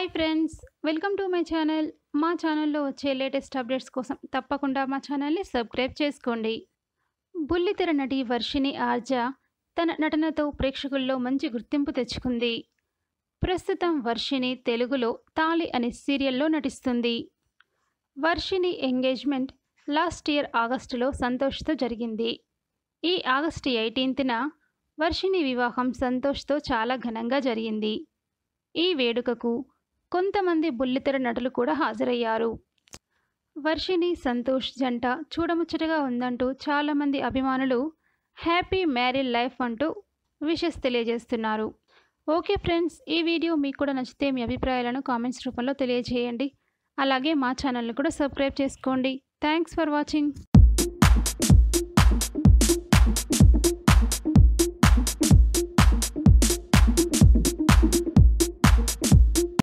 hi friends welcome to my channel మా ఛానల్లో వచ్చే లేటెస్ట్ అప్డేట్స్ కోసం తప్పకుండా మా ఛానల్ని సబ్స్క్రైబ్ చేసుకోండి బుల్లితెర నటి వర్షిణి ఆర్జా తన నటనతో ప్రేక్షకుల్లో మంచి గుర్తింపు తెచ్చుకుంది ప్రస్తుతం వర్షిణి తెలుగులో తాళి అనే సీరియల్లో నటిస్తుంది వర్షిణి ఎంగేజ్మెంట్ లాస్ట్ ఇయర్ ఆగస్టులో సంతోష్తో జరిగింది ఈ ఆగస్టు ఎయిటీన్త్న వర్షిణి వివాహం సంతోష్తో చాలా ఘనంగా జరిగింది ఈ వేడుకకు కొంతమంది బుల్లితెర నటులు కూడా హాజరయ్యారు వర్షిణి సంతోష్ జంట చూడముచ్చటగా ఉందంటూ చాలామంది అభిమానులు హ్యాపీ మ్యారీడ్ లైఫ్ అంటూ విషెస్ తెలియజేస్తున్నారు ఓకే ఫ్రెండ్స్ ఈ వీడియో మీకు కూడా నచ్చితే మీ అభిప్రాయాలను కామెంట్స్ రూపంలో తెలియజేయండి అలాగే మా ఛానల్ని కూడా సబ్స్క్రైబ్ చేసుకోండి థ్యాంక్స్ ఫర్ వాచింగ్